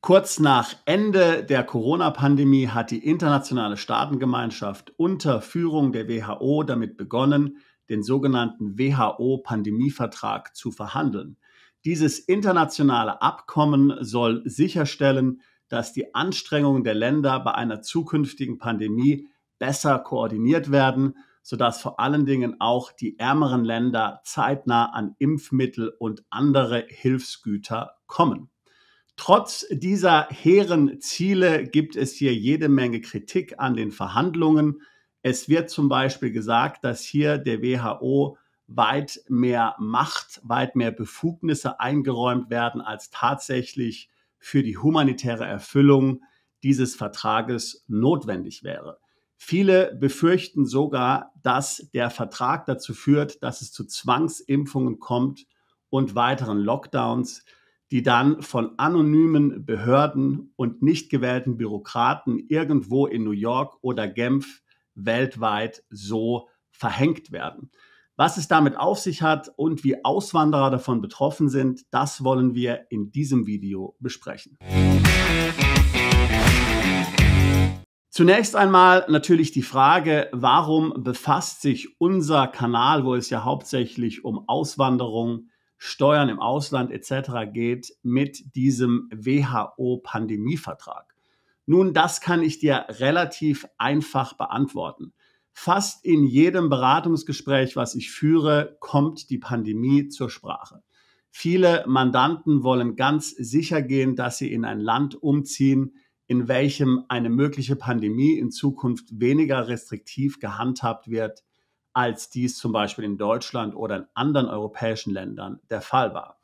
Kurz nach Ende der Corona-Pandemie hat die internationale Staatengemeinschaft unter Führung der WHO damit begonnen, den sogenannten WHO-Pandemievertrag zu verhandeln. Dieses internationale Abkommen soll sicherstellen, dass die Anstrengungen der Länder bei einer zukünftigen Pandemie besser koordiniert werden, sodass vor allen Dingen auch die ärmeren Länder zeitnah an Impfmittel und andere Hilfsgüter kommen. Trotz dieser hehren Ziele gibt es hier jede Menge Kritik an den Verhandlungen. Es wird zum Beispiel gesagt, dass hier der WHO weit mehr Macht, weit mehr Befugnisse eingeräumt werden, als tatsächlich für die humanitäre Erfüllung dieses Vertrages notwendig wäre. Viele befürchten sogar, dass der Vertrag dazu führt, dass es zu Zwangsimpfungen kommt und weiteren Lockdowns die dann von anonymen Behörden und nicht gewählten Bürokraten irgendwo in New York oder Genf weltweit so verhängt werden. Was es damit auf sich hat und wie Auswanderer davon betroffen sind, das wollen wir in diesem Video besprechen. Zunächst einmal natürlich die Frage, warum befasst sich unser Kanal, wo es ja hauptsächlich um Auswanderung Steuern im Ausland etc. geht mit diesem WHO-Pandemievertrag? Nun, das kann ich dir relativ einfach beantworten. Fast in jedem Beratungsgespräch, was ich führe, kommt die Pandemie zur Sprache. Viele Mandanten wollen ganz sicher gehen, dass sie in ein Land umziehen, in welchem eine mögliche Pandemie in Zukunft weniger restriktiv gehandhabt wird als dies zum Beispiel in Deutschland oder in anderen europäischen Ländern der Fall war.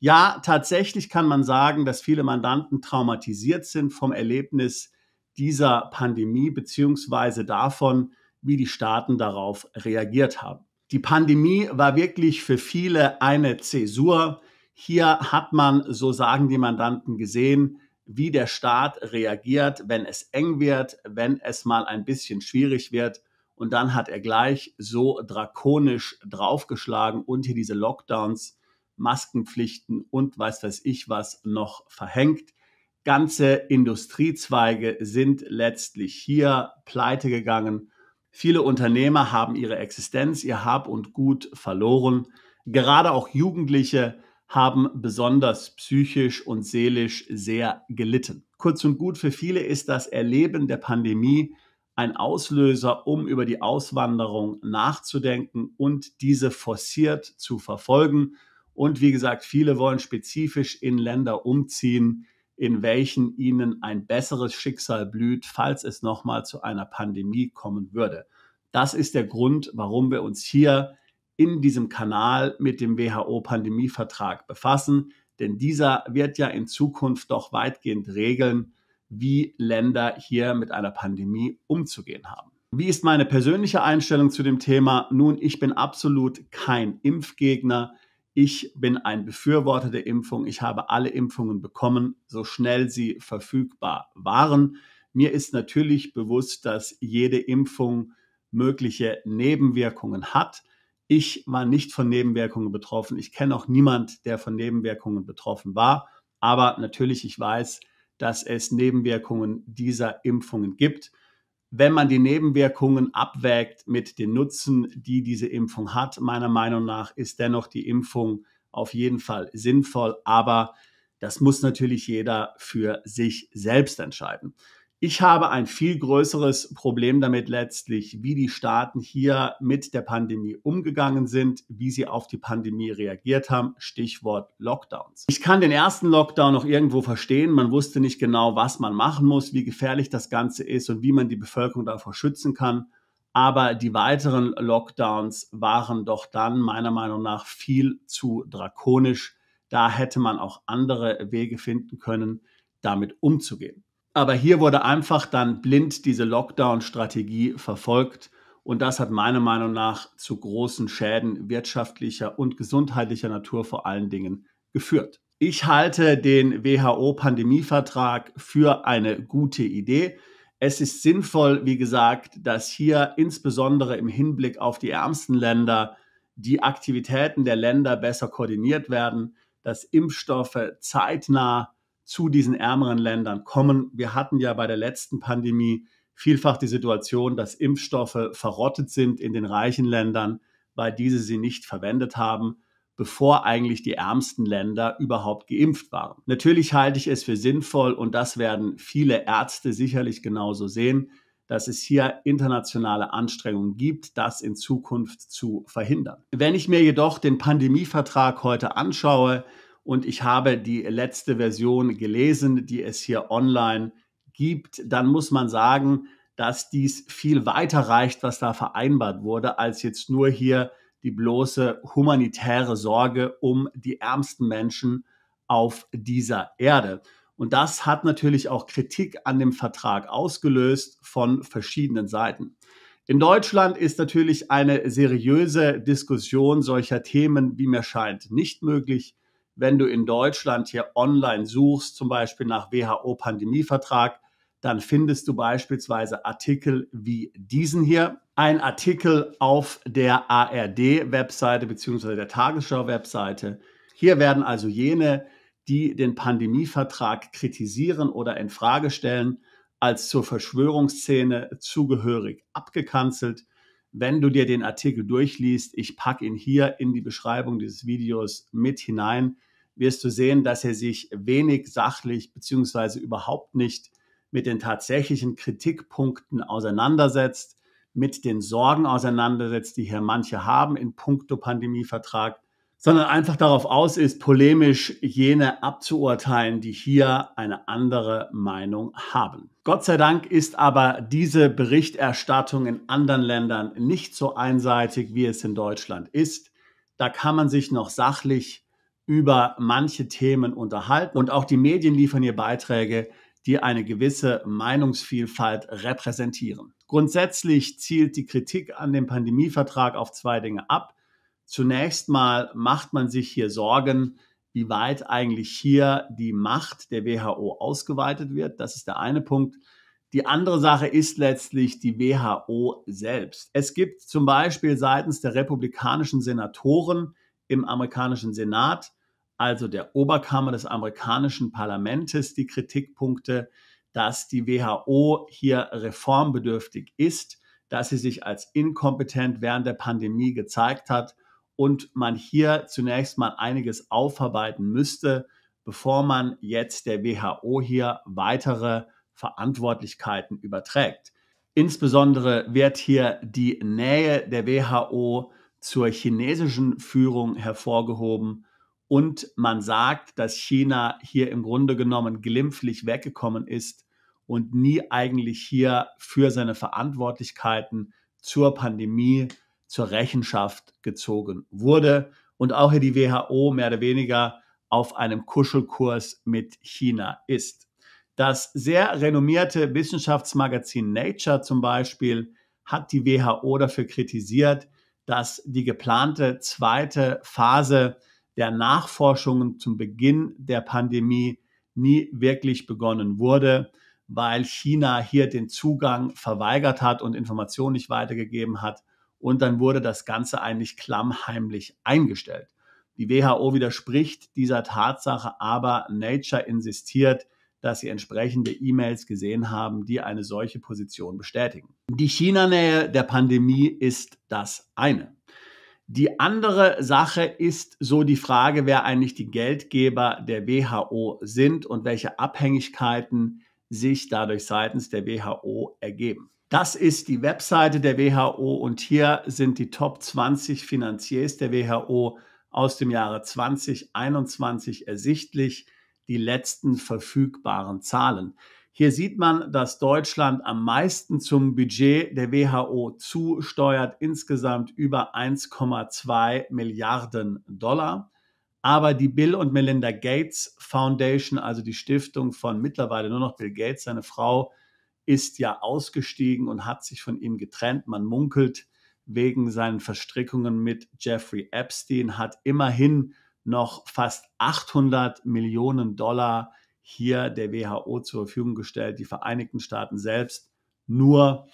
Ja, tatsächlich kann man sagen, dass viele Mandanten traumatisiert sind vom Erlebnis dieser Pandemie beziehungsweise davon, wie die Staaten darauf reagiert haben. Die Pandemie war wirklich für viele eine Zäsur. Hier hat man, so sagen die Mandanten, gesehen, wie der Staat reagiert, wenn es eng wird, wenn es mal ein bisschen schwierig wird und dann hat er gleich so drakonisch draufgeschlagen und hier diese Lockdowns, Maskenpflichten und weiß weiß ich was noch verhängt. Ganze Industriezweige sind letztlich hier pleite gegangen. Viele Unternehmer haben ihre Existenz, ihr Hab und Gut verloren. Gerade auch Jugendliche haben besonders psychisch und seelisch sehr gelitten. Kurz und gut für viele ist das Erleben der Pandemie ein Auslöser, um über die Auswanderung nachzudenken und diese forciert zu verfolgen. Und wie gesagt, viele wollen spezifisch in Länder umziehen, in welchen ihnen ein besseres Schicksal blüht, falls es nochmal zu einer Pandemie kommen würde. Das ist der Grund, warum wir uns hier in diesem Kanal mit dem WHO-Pandemievertrag befassen, denn dieser wird ja in Zukunft doch weitgehend regeln, wie Länder hier mit einer Pandemie umzugehen haben. Wie ist meine persönliche Einstellung zu dem Thema? Nun, ich bin absolut kein Impfgegner. Ich bin ein Befürworter der Impfung. Ich habe alle Impfungen bekommen, so schnell sie verfügbar waren. Mir ist natürlich bewusst, dass jede Impfung mögliche Nebenwirkungen hat. Ich war nicht von Nebenwirkungen betroffen. Ich kenne auch niemand, der von Nebenwirkungen betroffen war. Aber natürlich, ich weiß, dass es Nebenwirkungen dieser Impfungen gibt. Wenn man die Nebenwirkungen abwägt mit den Nutzen, die diese Impfung hat, meiner Meinung nach ist dennoch die Impfung auf jeden Fall sinnvoll, aber das muss natürlich jeder für sich selbst entscheiden. Ich habe ein viel größeres Problem damit letztlich, wie die Staaten hier mit der Pandemie umgegangen sind, wie sie auf die Pandemie reagiert haben. Stichwort Lockdowns. Ich kann den ersten Lockdown noch irgendwo verstehen. Man wusste nicht genau, was man machen muss, wie gefährlich das Ganze ist und wie man die Bevölkerung davor schützen kann. Aber die weiteren Lockdowns waren doch dann meiner Meinung nach viel zu drakonisch. Da hätte man auch andere Wege finden können, damit umzugehen. Aber hier wurde einfach dann blind diese Lockdown-Strategie verfolgt. Und das hat meiner Meinung nach zu großen Schäden wirtschaftlicher und gesundheitlicher Natur vor allen Dingen geführt. Ich halte den WHO-Pandemievertrag für eine gute Idee. Es ist sinnvoll, wie gesagt, dass hier insbesondere im Hinblick auf die ärmsten Länder die Aktivitäten der Länder besser koordiniert werden, dass Impfstoffe zeitnah zu diesen ärmeren Ländern kommen. Wir hatten ja bei der letzten Pandemie vielfach die Situation, dass Impfstoffe verrottet sind in den reichen Ländern, weil diese sie nicht verwendet haben, bevor eigentlich die ärmsten Länder überhaupt geimpft waren. Natürlich halte ich es für sinnvoll, und das werden viele Ärzte sicherlich genauso sehen, dass es hier internationale Anstrengungen gibt, das in Zukunft zu verhindern. Wenn ich mir jedoch den Pandemievertrag heute anschaue, und ich habe die letzte Version gelesen, die es hier online gibt, dann muss man sagen, dass dies viel weiter reicht, was da vereinbart wurde, als jetzt nur hier die bloße humanitäre Sorge um die ärmsten Menschen auf dieser Erde. Und das hat natürlich auch Kritik an dem Vertrag ausgelöst von verschiedenen Seiten. In Deutschland ist natürlich eine seriöse Diskussion solcher Themen, wie mir scheint, nicht möglich wenn du in Deutschland hier online suchst, zum Beispiel nach WHO-Pandemievertrag, dann findest du beispielsweise Artikel wie diesen hier. Ein Artikel auf der ARD-Webseite bzw. der Tagesschau-Webseite. Hier werden also jene, die den Pandemievertrag kritisieren oder in Frage stellen, als zur Verschwörungsszene zugehörig abgekanzelt. Wenn du dir den Artikel durchliest, ich packe ihn hier in die Beschreibung dieses Videos mit hinein, wirst du sehen, dass er sich wenig sachlich beziehungsweise überhaupt nicht mit den tatsächlichen Kritikpunkten auseinandersetzt, mit den Sorgen auseinandersetzt, die hier manche haben in puncto Pandemievertrag, sondern einfach darauf aus ist, polemisch jene abzuurteilen, die hier eine andere Meinung haben. Gott sei Dank ist aber diese Berichterstattung in anderen Ländern nicht so einseitig, wie es in Deutschland ist. Da kann man sich noch sachlich über manche Themen unterhalten. Und auch die Medien liefern hier Beiträge, die eine gewisse Meinungsvielfalt repräsentieren. Grundsätzlich zielt die Kritik an dem Pandemievertrag auf zwei Dinge ab. Zunächst mal macht man sich hier Sorgen, wie weit eigentlich hier die Macht der WHO ausgeweitet wird. Das ist der eine Punkt. Die andere Sache ist letztlich die WHO selbst. Es gibt zum Beispiel seitens der republikanischen Senatoren im amerikanischen Senat also der Oberkammer des amerikanischen Parlamentes, die Kritikpunkte, dass die WHO hier reformbedürftig ist, dass sie sich als inkompetent während der Pandemie gezeigt hat und man hier zunächst mal einiges aufarbeiten müsste, bevor man jetzt der WHO hier weitere Verantwortlichkeiten überträgt. Insbesondere wird hier die Nähe der WHO zur chinesischen Führung hervorgehoben und man sagt, dass China hier im Grunde genommen glimpflich weggekommen ist und nie eigentlich hier für seine Verantwortlichkeiten zur Pandemie zur Rechenschaft gezogen wurde. Und auch hier die WHO mehr oder weniger auf einem Kuschelkurs mit China ist. Das sehr renommierte Wissenschaftsmagazin Nature zum Beispiel hat die WHO dafür kritisiert, dass die geplante zweite Phase der Nachforschungen zum Beginn der Pandemie nie wirklich begonnen wurde, weil China hier den Zugang verweigert hat und Informationen nicht weitergegeben hat. Und dann wurde das Ganze eigentlich klammheimlich eingestellt. Die WHO widerspricht dieser Tatsache, aber Nature insistiert, dass sie entsprechende E-Mails gesehen haben, die eine solche Position bestätigen. Die China-Nähe der Pandemie ist das eine. Die andere Sache ist so die Frage, wer eigentlich die Geldgeber der WHO sind und welche Abhängigkeiten sich dadurch seitens der WHO ergeben. Das ist die Webseite der WHO und hier sind die Top 20 Finanziers der WHO aus dem Jahre 2021 ersichtlich, die letzten verfügbaren Zahlen. Hier sieht man, dass Deutschland am meisten zum Budget der WHO zusteuert, insgesamt über 1,2 Milliarden Dollar. Aber die Bill und Melinda Gates Foundation, also die Stiftung von mittlerweile nur noch Bill Gates, seine Frau, ist ja ausgestiegen und hat sich von ihm getrennt. Man munkelt wegen seinen Verstrickungen mit Jeffrey Epstein, hat immerhin noch fast 800 Millionen Dollar hier der WHO zur Verfügung gestellt, die Vereinigten Staaten selbst nur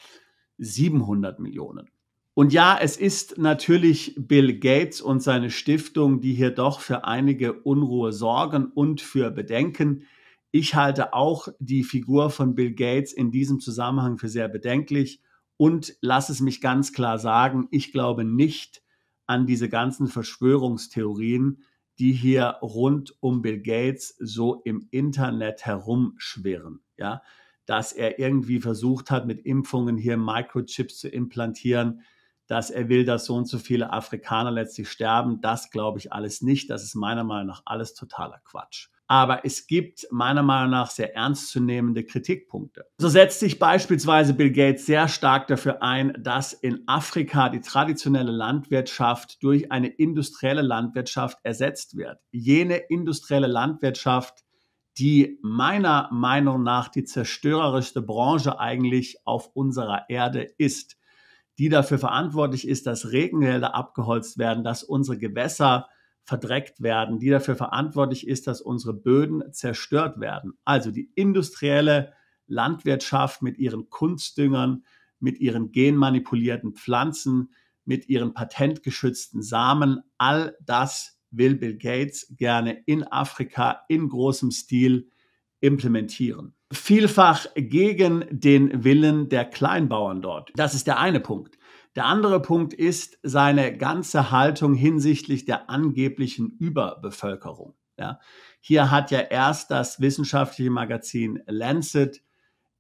700 Millionen. Und ja, es ist natürlich Bill Gates und seine Stiftung, die hier doch für einige Unruhe sorgen und für Bedenken. Ich halte auch die Figur von Bill Gates in diesem Zusammenhang für sehr bedenklich und lass es mich ganz klar sagen, ich glaube nicht an diese ganzen Verschwörungstheorien, die hier rund um Bill Gates so im Internet herumschwirren, ja, dass er irgendwie versucht hat, mit Impfungen hier Microchips zu implantieren, dass er will, dass so und so viele Afrikaner letztlich sterben, das glaube ich alles nicht. Das ist meiner Meinung nach alles totaler Quatsch aber es gibt meiner Meinung nach sehr ernstzunehmende Kritikpunkte. So setzt sich beispielsweise Bill Gates sehr stark dafür ein, dass in Afrika die traditionelle Landwirtschaft durch eine industrielle Landwirtschaft ersetzt wird. Jene industrielle Landwirtschaft, die meiner Meinung nach die zerstörerischste Branche eigentlich auf unserer Erde ist, die dafür verantwortlich ist, dass Regenwälder abgeholzt werden, dass unsere Gewässer äh, verdreckt werden, die dafür verantwortlich ist, dass unsere Böden zerstört werden. Also die industrielle Landwirtschaft mit ihren Kunstdüngern, mit ihren genmanipulierten Pflanzen, mit ihren patentgeschützten Samen, all das will Bill Gates gerne in Afrika in großem Stil implementieren. Vielfach gegen den Willen der Kleinbauern dort. Das ist der eine Punkt. Der andere Punkt ist seine ganze Haltung hinsichtlich der angeblichen Überbevölkerung. Ja. Hier hat ja erst das wissenschaftliche Magazin Lancet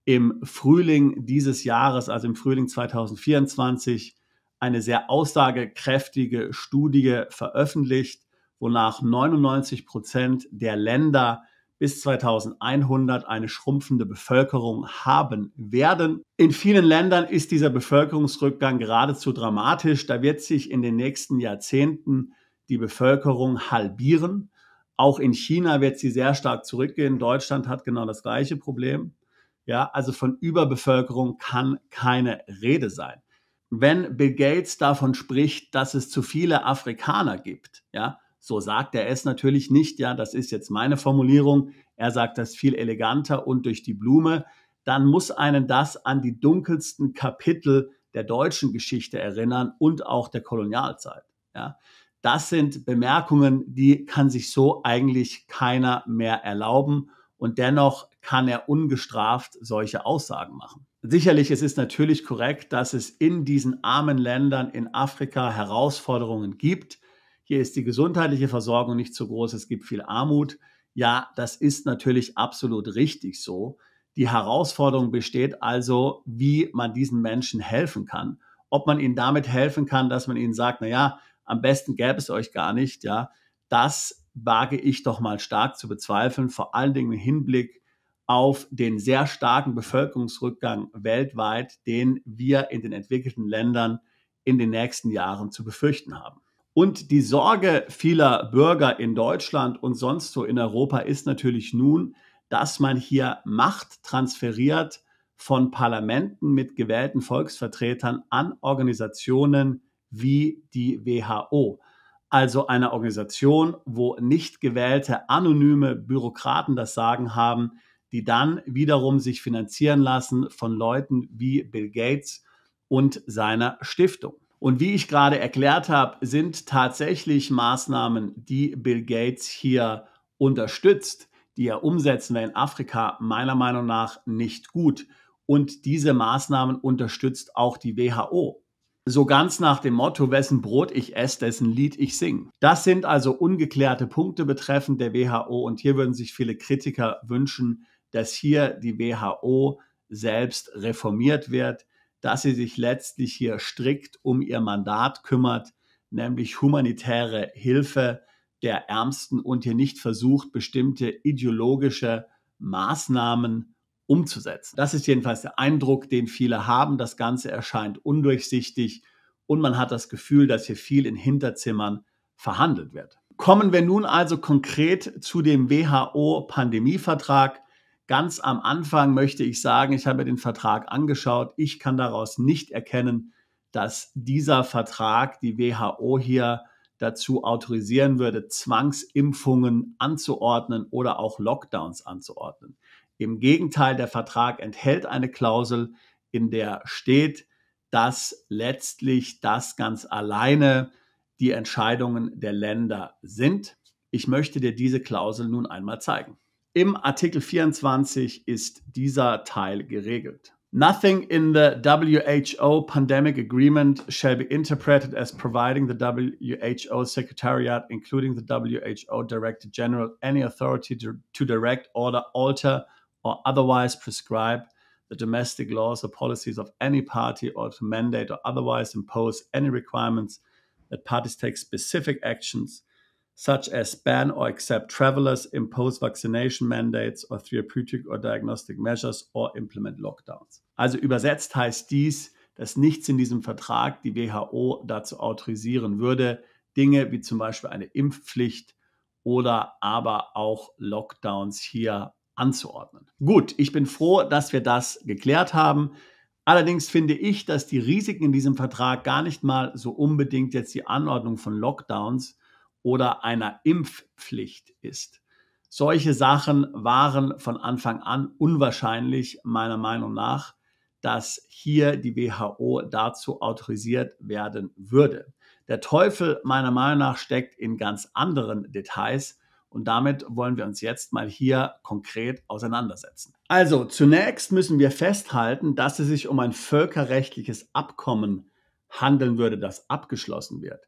im Frühling dieses Jahres, also im Frühling 2024, eine sehr aussagekräftige Studie veröffentlicht, wonach 99 Prozent der Länder bis 2100 eine schrumpfende Bevölkerung haben werden. In vielen Ländern ist dieser Bevölkerungsrückgang geradezu dramatisch. Da wird sich in den nächsten Jahrzehnten die Bevölkerung halbieren. Auch in China wird sie sehr stark zurückgehen. Deutschland hat genau das gleiche Problem. Ja, also von Überbevölkerung kann keine Rede sein. Wenn Bill Gates davon spricht, dass es zu viele Afrikaner gibt, ja, so sagt er es natürlich nicht, ja, das ist jetzt meine Formulierung. Er sagt das viel eleganter und durch die Blume. Dann muss einen das an die dunkelsten Kapitel der deutschen Geschichte erinnern und auch der Kolonialzeit. Ja. Das sind Bemerkungen, die kann sich so eigentlich keiner mehr erlauben. Und dennoch kann er ungestraft solche Aussagen machen. Sicherlich, es ist natürlich korrekt, dass es in diesen armen Ländern in Afrika Herausforderungen gibt. Hier ist die gesundheitliche Versorgung nicht so groß, es gibt viel Armut. Ja, das ist natürlich absolut richtig so. Die Herausforderung besteht also, wie man diesen Menschen helfen kann. Ob man ihnen damit helfen kann, dass man ihnen sagt, na ja, am besten gäbe es euch gar nicht, ja, das wage ich doch mal stark zu bezweifeln, vor allen Dingen im Hinblick auf den sehr starken Bevölkerungsrückgang weltweit, den wir in den entwickelten Ländern in den nächsten Jahren zu befürchten haben. Und die Sorge vieler Bürger in Deutschland und sonst so in Europa ist natürlich nun, dass man hier Macht transferiert von Parlamenten mit gewählten Volksvertretern an Organisationen wie die WHO. Also eine Organisation, wo nicht gewählte anonyme Bürokraten das Sagen haben, die dann wiederum sich finanzieren lassen von Leuten wie Bill Gates und seiner Stiftung. Und wie ich gerade erklärt habe, sind tatsächlich Maßnahmen, die Bill Gates hier unterstützt, die er umsetzen will in Afrika, meiner Meinung nach nicht gut. Und diese Maßnahmen unterstützt auch die WHO. So ganz nach dem Motto, wessen Brot ich esse, dessen Lied ich sing. Das sind also ungeklärte Punkte betreffend der WHO und hier würden sich viele Kritiker wünschen, dass hier die WHO selbst reformiert wird, dass sie sich letztlich hier strikt um ihr Mandat kümmert, nämlich humanitäre Hilfe der Ärmsten und hier nicht versucht, bestimmte ideologische Maßnahmen umzusetzen. Das ist jedenfalls der Eindruck, den viele haben. Das Ganze erscheint undurchsichtig und man hat das Gefühl, dass hier viel in Hinterzimmern verhandelt wird. Kommen wir nun also konkret zu dem WHO-Pandemievertrag. Ganz am Anfang möchte ich sagen, ich habe mir den Vertrag angeschaut. Ich kann daraus nicht erkennen, dass dieser Vertrag die WHO hier dazu autorisieren würde, Zwangsimpfungen anzuordnen oder auch Lockdowns anzuordnen. Im Gegenteil, der Vertrag enthält eine Klausel, in der steht, dass letztlich das ganz alleine die Entscheidungen der Länder sind. Ich möchte dir diese Klausel nun einmal zeigen. Im Artikel 24 ist dieser Teil geregelt. Nothing in the WHO pandemic agreement shall be interpreted as providing the WHO secretariat, including the WHO director general, any authority to, to direct, order, alter, or otherwise prescribe the domestic laws or policies of any party or to mandate or otherwise impose any requirements that parties take specific actions such as ban or accept travelers, impose vaccination mandates or therapeutic or diagnostic measures or implement lockdowns. Also übersetzt heißt dies, dass nichts in diesem Vertrag die WHO dazu autorisieren würde, Dinge wie zum Beispiel eine Impfpflicht oder aber auch Lockdowns hier anzuordnen. Gut, ich bin froh, dass wir das geklärt haben. Allerdings finde ich, dass die Risiken in diesem Vertrag gar nicht mal so unbedingt jetzt die Anordnung von Lockdowns oder einer Impfpflicht ist. Solche Sachen waren von Anfang an unwahrscheinlich, meiner Meinung nach, dass hier die WHO dazu autorisiert werden würde. Der Teufel meiner Meinung nach steckt in ganz anderen Details und damit wollen wir uns jetzt mal hier konkret auseinandersetzen. Also zunächst müssen wir festhalten, dass es sich um ein völkerrechtliches Abkommen handeln würde, das abgeschlossen wird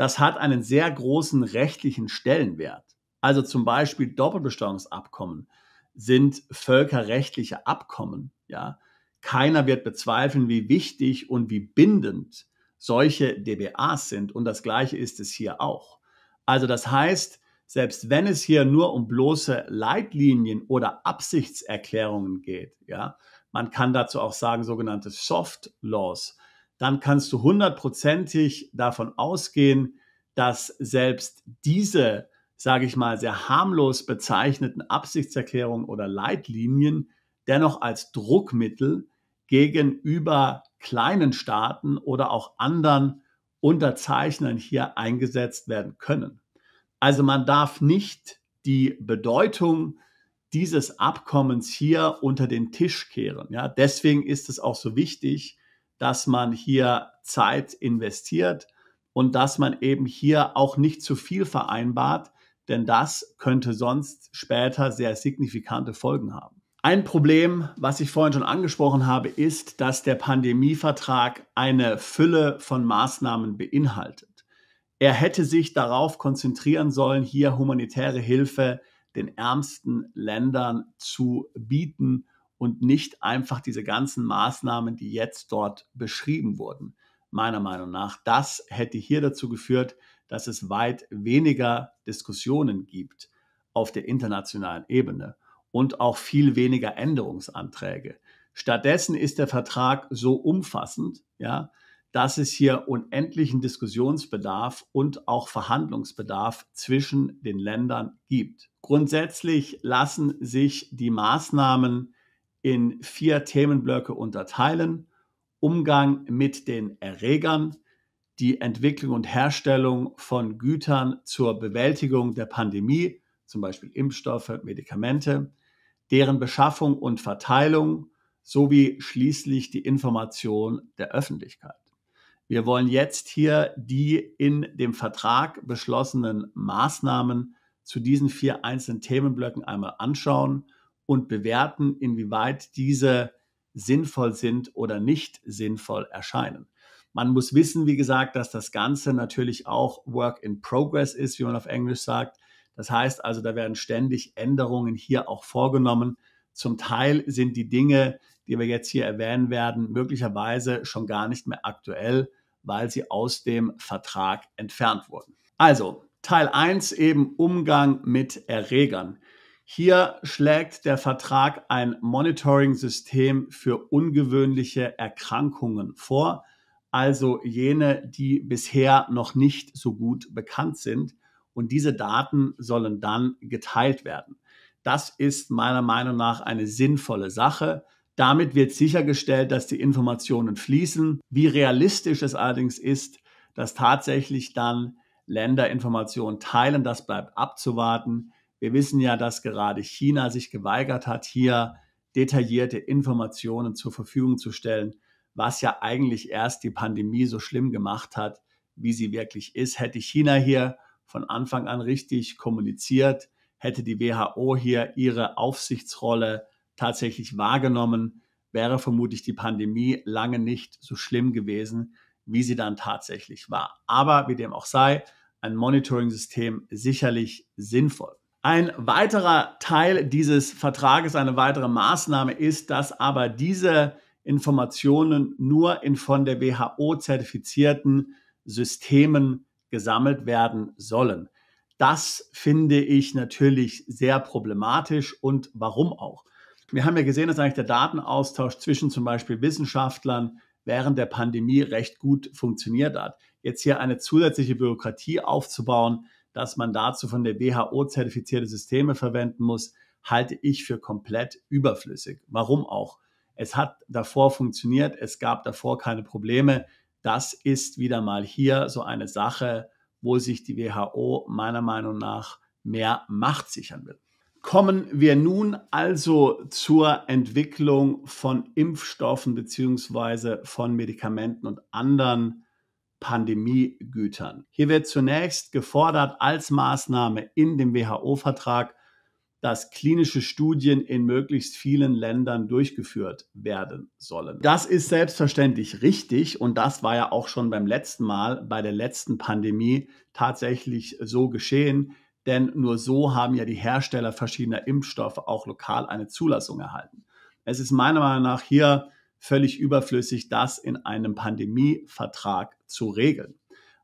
das hat einen sehr großen rechtlichen Stellenwert. Also zum Beispiel Doppelbesteuerungsabkommen sind völkerrechtliche Abkommen. Ja? Keiner wird bezweifeln, wie wichtig und wie bindend solche DBAs sind. Und das Gleiche ist es hier auch. Also das heißt, selbst wenn es hier nur um bloße Leitlinien oder Absichtserklärungen geht, ja, man kann dazu auch sagen sogenannte Soft Laws, dann kannst du hundertprozentig davon ausgehen, dass selbst diese, sage ich mal, sehr harmlos bezeichneten Absichtserklärungen oder Leitlinien dennoch als Druckmittel gegenüber kleinen Staaten oder auch anderen Unterzeichnern hier eingesetzt werden können. Also man darf nicht die Bedeutung dieses Abkommens hier unter den Tisch kehren. Ja, deswegen ist es auch so wichtig, dass man hier Zeit investiert und dass man eben hier auch nicht zu viel vereinbart, denn das könnte sonst später sehr signifikante Folgen haben. Ein Problem, was ich vorhin schon angesprochen habe, ist, dass der Pandemievertrag eine Fülle von Maßnahmen beinhaltet. Er hätte sich darauf konzentrieren sollen, hier humanitäre Hilfe den ärmsten Ländern zu bieten und nicht einfach diese ganzen Maßnahmen, die jetzt dort beschrieben wurden. Meiner Meinung nach, das hätte hier dazu geführt, dass es weit weniger Diskussionen gibt auf der internationalen Ebene und auch viel weniger Änderungsanträge. Stattdessen ist der Vertrag so umfassend, ja, dass es hier unendlichen Diskussionsbedarf und auch Verhandlungsbedarf zwischen den Ländern gibt. Grundsätzlich lassen sich die Maßnahmen in vier Themenblöcke unterteilen. Umgang mit den Erregern, die Entwicklung und Herstellung von Gütern zur Bewältigung der Pandemie, zum Beispiel Impfstoffe, Medikamente, deren Beschaffung und Verteilung sowie schließlich die Information der Öffentlichkeit. Wir wollen jetzt hier die in dem Vertrag beschlossenen Maßnahmen zu diesen vier einzelnen Themenblöcken einmal anschauen und bewerten, inwieweit diese sinnvoll sind oder nicht sinnvoll erscheinen. Man muss wissen, wie gesagt, dass das Ganze natürlich auch Work in Progress ist, wie man auf Englisch sagt. Das heißt also, da werden ständig Änderungen hier auch vorgenommen. Zum Teil sind die Dinge, die wir jetzt hier erwähnen werden, möglicherweise schon gar nicht mehr aktuell, weil sie aus dem Vertrag entfernt wurden. Also, Teil 1 eben Umgang mit Erregern. Hier schlägt der Vertrag ein Monitoring-System für ungewöhnliche Erkrankungen vor, also jene, die bisher noch nicht so gut bekannt sind. Und diese Daten sollen dann geteilt werden. Das ist meiner Meinung nach eine sinnvolle Sache. Damit wird sichergestellt, dass die Informationen fließen. Wie realistisch es allerdings ist, dass tatsächlich dann Länder Informationen teilen, das bleibt abzuwarten. Wir wissen ja, dass gerade China sich geweigert hat, hier detaillierte Informationen zur Verfügung zu stellen, was ja eigentlich erst die Pandemie so schlimm gemacht hat, wie sie wirklich ist. Hätte China hier von Anfang an richtig kommuniziert, hätte die WHO hier ihre Aufsichtsrolle tatsächlich wahrgenommen, wäre vermutlich die Pandemie lange nicht so schlimm gewesen, wie sie dann tatsächlich war. Aber wie dem auch sei, ein Monitoring-System sicherlich sinnvoll. Ein weiterer Teil dieses Vertrages, eine weitere Maßnahme ist, dass aber diese Informationen nur in von der WHO zertifizierten Systemen gesammelt werden sollen. Das finde ich natürlich sehr problematisch und warum auch. Wir haben ja gesehen, dass eigentlich der Datenaustausch zwischen zum Beispiel Wissenschaftlern während der Pandemie recht gut funktioniert hat. Jetzt hier eine zusätzliche Bürokratie aufzubauen, dass man dazu von der WHO zertifizierte Systeme verwenden muss, halte ich für komplett überflüssig. Warum auch? Es hat davor funktioniert, es gab davor keine Probleme. Das ist wieder mal hier so eine Sache, wo sich die WHO meiner Meinung nach mehr Macht sichern will. Kommen wir nun also zur Entwicklung von Impfstoffen beziehungsweise von Medikamenten und anderen Pandemiegütern. Hier wird zunächst gefordert als Maßnahme in dem WHO-Vertrag, dass klinische Studien in möglichst vielen Ländern durchgeführt werden sollen. Das ist selbstverständlich richtig und das war ja auch schon beim letzten Mal, bei der letzten Pandemie tatsächlich so geschehen, denn nur so haben ja die Hersteller verschiedener Impfstoffe auch lokal eine Zulassung erhalten. Es ist meiner Meinung nach hier völlig überflüssig, das in einem Pandemievertrag zu regeln.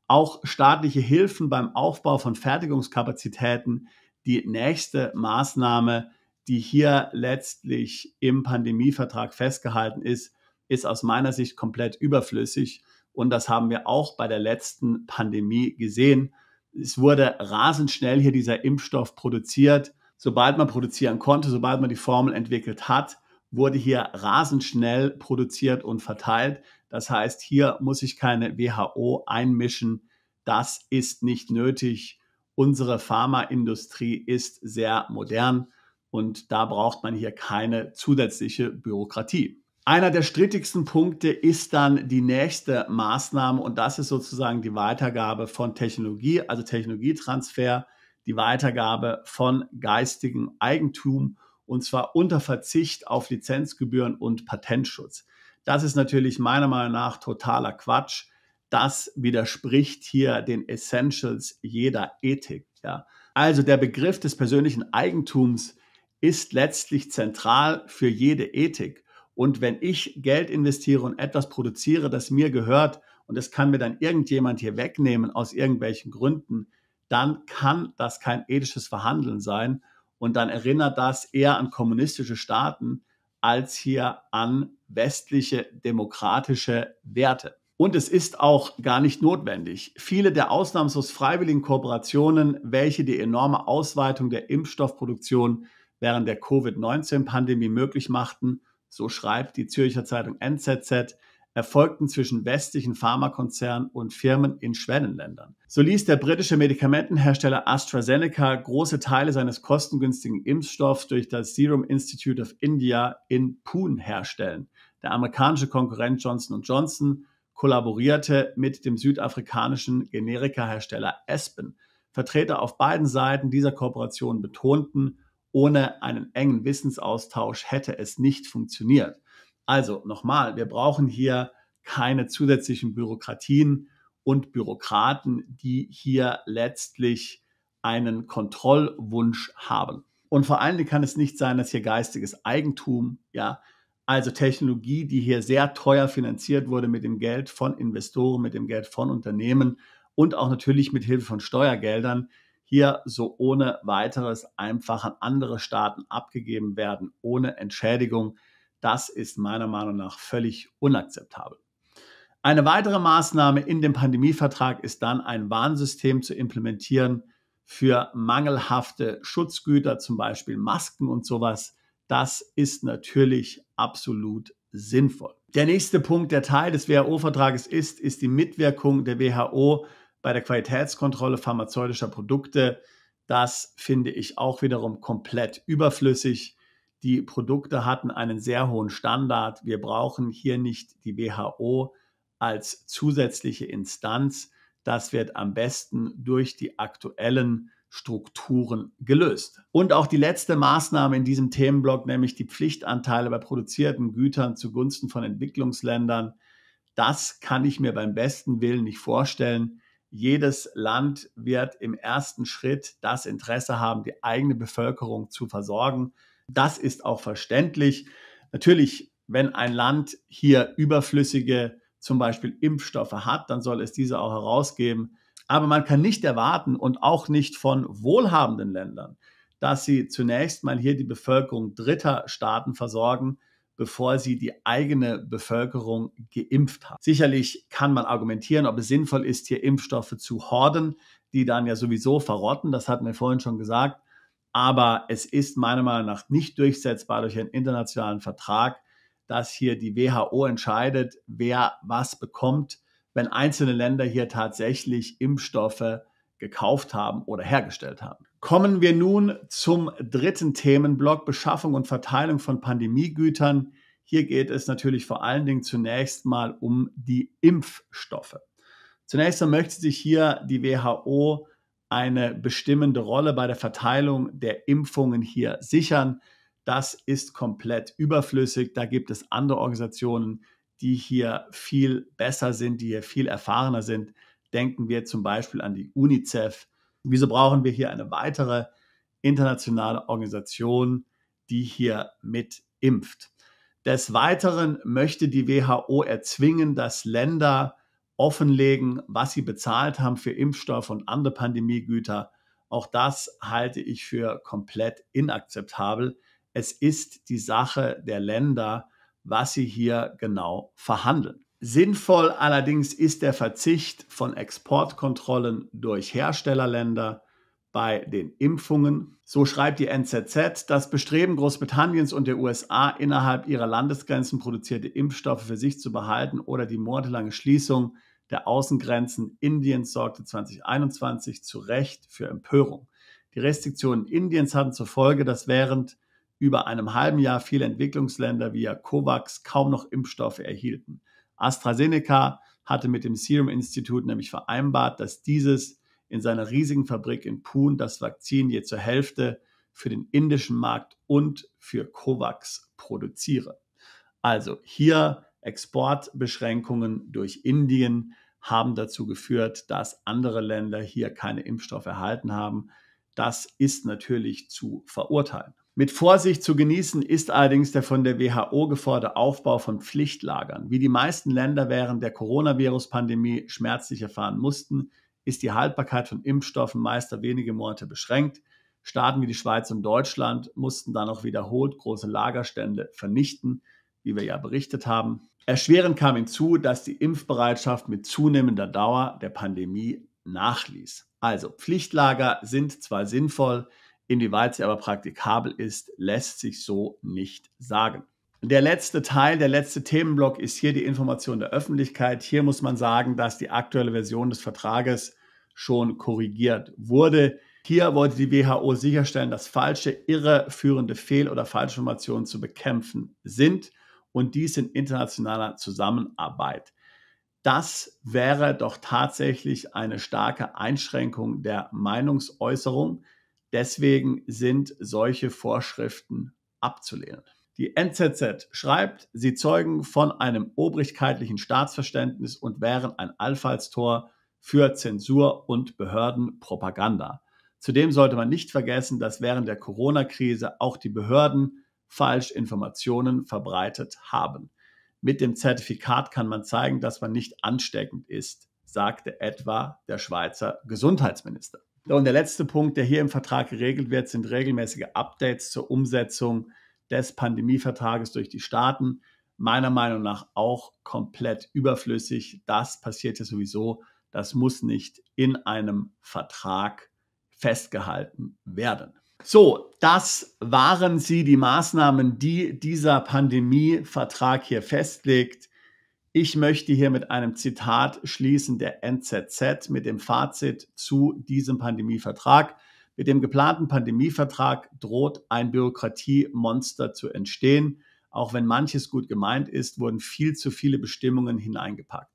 Auch staatliche Hilfen beim Aufbau von Fertigungskapazitäten, die nächste Maßnahme, die hier letztlich im Pandemievertrag festgehalten ist, ist aus meiner Sicht komplett überflüssig. Und das haben wir auch bei der letzten Pandemie gesehen. Es wurde rasend schnell hier dieser Impfstoff produziert. Sobald man produzieren konnte, sobald man die Formel entwickelt hat, wurde hier rasend schnell produziert und verteilt. Das heißt, hier muss ich keine WHO einmischen. Das ist nicht nötig. Unsere Pharmaindustrie ist sehr modern und da braucht man hier keine zusätzliche Bürokratie. Einer der strittigsten Punkte ist dann die nächste Maßnahme und das ist sozusagen die Weitergabe von Technologie, also Technologietransfer, die Weitergabe von geistigem Eigentum und zwar unter Verzicht auf Lizenzgebühren und Patentschutz. Das ist natürlich meiner Meinung nach totaler Quatsch. Das widerspricht hier den Essentials jeder Ethik. Ja. Also der Begriff des persönlichen Eigentums ist letztlich zentral für jede Ethik. Und wenn ich Geld investiere und etwas produziere, das mir gehört und das kann mir dann irgendjemand hier wegnehmen aus irgendwelchen Gründen, dann kann das kein ethisches Verhandeln sein. Und dann erinnert das eher an kommunistische Staaten als hier an westliche demokratische Werte. Und es ist auch gar nicht notwendig. Viele der ausnahmslos freiwilligen Kooperationen, welche die enorme Ausweitung der Impfstoffproduktion während der Covid-19-Pandemie möglich machten, so schreibt die Zürcher Zeitung NZZ, erfolgten zwischen westlichen Pharmakonzernen und Firmen in Schwellenländern. So ließ der britische Medikamentenhersteller AstraZeneca große Teile seines kostengünstigen Impfstoffs durch das Serum Institute of India in Pune herstellen. Der amerikanische Konkurrent Johnson Johnson kollaborierte mit dem südafrikanischen Generikahersteller Aspen. Vertreter auf beiden Seiten dieser Kooperation betonten, ohne einen engen Wissensaustausch hätte es nicht funktioniert. Also nochmal, wir brauchen hier keine zusätzlichen Bürokratien und Bürokraten, die hier letztlich einen Kontrollwunsch haben. Und vor allen Dingen kann es nicht sein, dass hier geistiges Eigentum, ja, also Technologie, die hier sehr teuer finanziert wurde mit dem Geld von Investoren, mit dem Geld von Unternehmen und auch natürlich mit Hilfe von Steuergeldern, hier so ohne weiteres einfach an andere Staaten abgegeben werden, ohne Entschädigung. Das ist meiner Meinung nach völlig unakzeptabel. Eine weitere Maßnahme in dem Pandemievertrag ist dann, ein Warnsystem zu implementieren für mangelhafte Schutzgüter, zum Beispiel Masken und sowas. Das ist natürlich absolut sinnvoll. Der nächste Punkt, der Teil des WHO-Vertrages ist, ist die Mitwirkung der WHO bei der Qualitätskontrolle pharmazeutischer Produkte. Das finde ich auch wiederum komplett überflüssig. Die Produkte hatten einen sehr hohen Standard. Wir brauchen hier nicht die WHO als zusätzliche Instanz. Das wird am besten durch die aktuellen Strukturen gelöst. Und auch die letzte Maßnahme in diesem Themenblock, nämlich die Pflichtanteile bei produzierten Gütern zugunsten von Entwicklungsländern, das kann ich mir beim besten Willen nicht vorstellen. Jedes Land wird im ersten Schritt das Interesse haben, die eigene Bevölkerung zu versorgen. Das ist auch verständlich. Natürlich, wenn ein Land hier überflüssige zum Beispiel Impfstoffe hat, dann soll es diese auch herausgeben. Aber man kann nicht erwarten und auch nicht von wohlhabenden Ländern, dass sie zunächst mal hier die Bevölkerung dritter Staaten versorgen, bevor sie die eigene Bevölkerung geimpft haben. Sicherlich kann man argumentieren, ob es sinnvoll ist, hier Impfstoffe zu horden, die dann ja sowieso verrotten. Das hatten wir vorhin schon gesagt. Aber es ist meiner Meinung nach nicht durchsetzbar durch einen internationalen Vertrag, dass hier die WHO entscheidet, wer was bekommt wenn einzelne Länder hier tatsächlich Impfstoffe gekauft haben oder hergestellt haben. Kommen wir nun zum dritten Themenblock Beschaffung und Verteilung von Pandemiegütern. Hier geht es natürlich vor allen Dingen zunächst mal um die Impfstoffe. Zunächst einmal möchte sich hier die WHO eine bestimmende Rolle bei der Verteilung der Impfungen hier sichern. Das ist komplett überflüssig. Da gibt es andere Organisationen, die hier viel besser sind, die hier viel erfahrener sind. Denken wir zum Beispiel an die UNICEF. Wieso brauchen wir hier eine weitere internationale Organisation, die hier mit impft? Des Weiteren möchte die WHO erzwingen, dass Länder offenlegen, was sie bezahlt haben für Impfstoff und andere Pandemiegüter. Auch das halte ich für komplett inakzeptabel. Es ist die Sache der Länder, was sie hier genau verhandeln. Sinnvoll allerdings ist der Verzicht von Exportkontrollen durch Herstellerländer bei den Impfungen. So schreibt die NZZ, das Bestreben Großbritanniens und der USA, innerhalb ihrer Landesgrenzen produzierte Impfstoffe für sich zu behalten oder die monatelange Schließung der Außengrenzen Indiens sorgte 2021 zu Recht für Empörung. Die Restriktionen Indiens hatten zur Folge, dass während über einem halben Jahr viele Entwicklungsländer via COVAX kaum noch Impfstoffe erhielten. AstraZeneca hatte mit dem Serum Institut nämlich vereinbart, dass dieses in seiner riesigen Fabrik in Pune das Vakzin je zur Hälfte für den indischen Markt und für COVAX produziere. Also hier Exportbeschränkungen durch Indien haben dazu geführt, dass andere Länder hier keine Impfstoffe erhalten haben. Das ist natürlich zu verurteilen. Mit Vorsicht zu genießen ist allerdings der von der WHO geforderte Aufbau von Pflichtlagern. Wie die meisten Länder während der Coronavirus-Pandemie schmerzlich erfahren mussten, ist die Haltbarkeit von Impfstoffen meist auf wenige Monate beschränkt. Staaten wie die Schweiz und Deutschland mussten dann auch wiederholt große Lagerstände vernichten, wie wir ja berichtet haben. Erschwerend kam hinzu, dass die Impfbereitschaft mit zunehmender Dauer der Pandemie nachließ. Also Pflichtlager sind zwar sinnvoll, Inwieweit sie aber praktikabel ist, lässt sich so nicht sagen. Der letzte Teil, der letzte Themenblock ist hier die Information der Öffentlichkeit. Hier muss man sagen, dass die aktuelle Version des Vertrages schon korrigiert wurde. Hier wollte die WHO sicherstellen, dass falsche, irreführende Fehl- oder Falschinformationen zu bekämpfen sind und dies in internationaler Zusammenarbeit. Das wäre doch tatsächlich eine starke Einschränkung der Meinungsäußerung. Deswegen sind solche Vorschriften abzulehnen. Die NZZ schreibt, sie zeugen von einem obrigkeitlichen Staatsverständnis und wären ein Allfallstor für Zensur und Behördenpropaganda. Zudem sollte man nicht vergessen, dass während der Corona-Krise auch die Behörden Falschinformationen verbreitet haben. Mit dem Zertifikat kann man zeigen, dass man nicht ansteckend ist, sagte etwa der Schweizer Gesundheitsminister. Und der letzte Punkt, der hier im Vertrag geregelt wird, sind regelmäßige Updates zur Umsetzung des Pandemievertrages durch die Staaten. Meiner Meinung nach auch komplett überflüssig. Das passiert ja sowieso. Das muss nicht in einem Vertrag festgehalten werden. So, das waren sie, die Maßnahmen, die dieser Pandemievertrag hier festlegt. Ich möchte hier mit einem Zitat schließen der NZZ mit dem Fazit zu diesem Pandemievertrag. Mit dem geplanten Pandemievertrag droht ein Bürokratiemonster zu entstehen. Auch wenn manches gut gemeint ist, wurden viel zu viele Bestimmungen hineingepackt.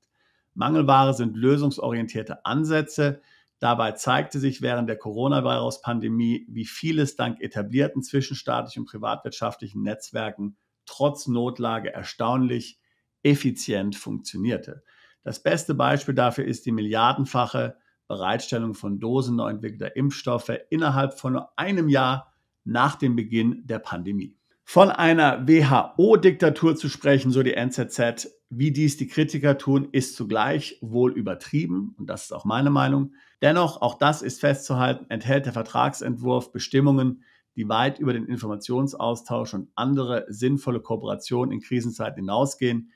Mangelware sind lösungsorientierte Ansätze. Dabei zeigte sich während der Coronavirus-Pandemie, wie vieles dank etablierten zwischenstaatlichen und privatwirtschaftlichen Netzwerken trotz Notlage erstaunlich effizient funktionierte. Das beste Beispiel dafür ist die milliardenfache Bereitstellung von Dosen neu entwickelter Impfstoffe innerhalb von nur einem Jahr nach dem Beginn der Pandemie. Von einer WHO-Diktatur zu sprechen, so die NZZ, wie dies die Kritiker tun, ist zugleich wohl übertrieben, und das ist auch meine Meinung. Dennoch, auch das ist festzuhalten, enthält der Vertragsentwurf Bestimmungen, die weit über den Informationsaustausch und andere sinnvolle Kooperationen in Krisenzeiten hinausgehen,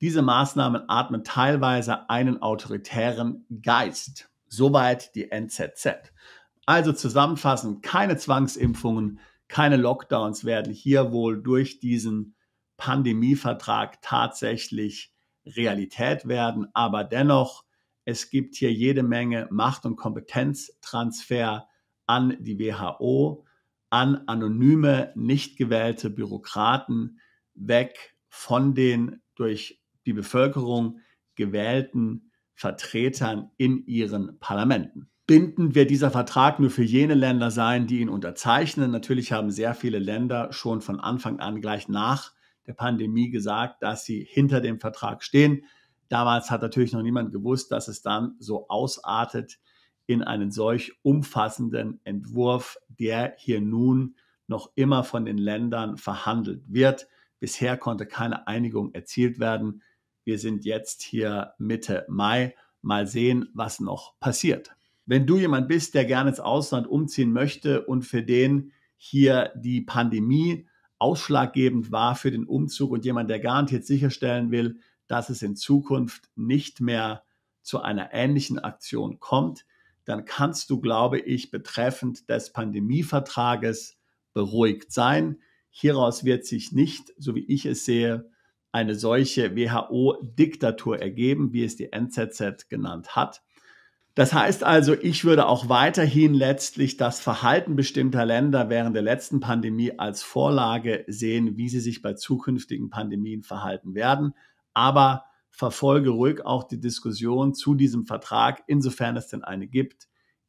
diese Maßnahmen atmen teilweise einen autoritären Geist. Soweit die NZZ. Also zusammenfassend, keine Zwangsimpfungen, keine Lockdowns werden hier wohl durch diesen Pandemievertrag tatsächlich Realität werden. Aber dennoch, es gibt hier jede Menge Macht- und Kompetenztransfer an die WHO, an anonyme, nicht gewählte Bürokraten, weg von den durch die Bevölkerung gewählten Vertretern in ihren Parlamenten. Bindend wird dieser Vertrag nur für jene Länder sein, die ihn unterzeichnen. Natürlich haben sehr viele Länder schon von Anfang an gleich nach der Pandemie gesagt, dass sie hinter dem Vertrag stehen. Damals hat natürlich noch niemand gewusst, dass es dann so ausartet in einen solch umfassenden Entwurf, der hier nun noch immer von den Ländern verhandelt wird. Bisher konnte keine Einigung erzielt werden. Wir sind jetzt hier Mitte Mai. Mal sehen, was noch passiert. Wenn du jemand bist, der gerne ins Ausland umziehen möchte und für den hier die Pandemie ausschlaggebend war für den Umzug und jemand, der garantiert sicherstellen will, dass es in Zukunft nicht mehr zu einer ähnlichen Aktion kommt, dann kannst du, glaube ich, betreffend des Pandemievertrages beruhigt sein. Hieraus wird sich nicht, so wie ich es sehe, eine solche WHO-Diktatur ergeben, wie es die NZZ genannt hat. Das heißt also, ich würde auch weiterhin letztlich das Verhalten bestimmter Länder während der letzten Pandemie als Vorlage sehen, wie sie sich bei zukünftigen Pandemien verhalten werden. Aber verfolge ruhig auch die Diskussion zu diesem Vertrag, insofern es denn eine gibt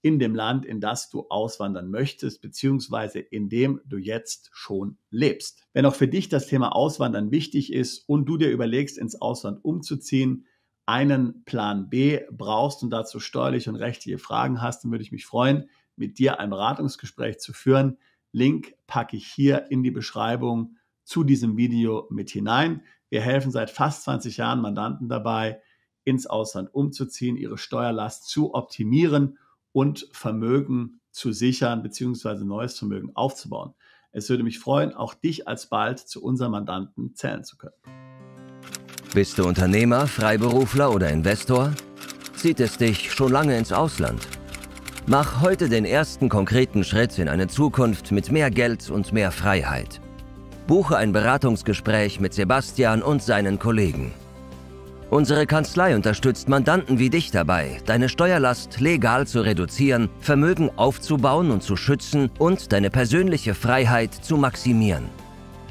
in dem Land, in das du auswandern möchtest, beziehungsweise in dem du jetzt schon lebst. Wenn auch für dich das Thema Auswandern wichtig ist und du dir überlegst, ins Ausland umzuziehen, einen Plan B brauchst und dazu steuerliche und rechtliche Fragen hast, dann würde ich mich freuen, mit dir ein Beratungsgespräch zu führen. Link packe ich hier in die Beschreibung zu diesem Video mit hinein. Wir helfen seit fast 20 Jahren Mandanten dabei, ins Ausland umzuziehen, ihre Steuerlast zu optimieren und Vermögen zu sichern bzw. neues Vermögen aufzubauen. Es würde mich freuen, auch dich alsbald zu unserem Mandanten zählen zu können. Bist du Unternehmer, Freiberufler oder Investor? Zieht es dich schon lange ins Ausland? Mach heute den ersten konkreten Schritt in eine Zukunft mit mehr Geld und mehr Freiheit. Buche ein Beratungsgespräch mit Sebastian und seinen Kollegen. Unsere Kanzlei unterstützt Mandanten wie dich dabei, deine Steuerlast legal zu reduzieren, Vermögen aufzubauen und zu schützen und deine persönliche Freiheit zu maximieren.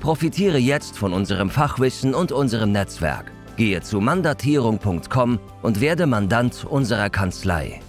Profitiere jetzt von unserem Fachwissen und unserem Netzwerk. Gehe zu mandatierung.com und werde Mandant unserer Kanzlei.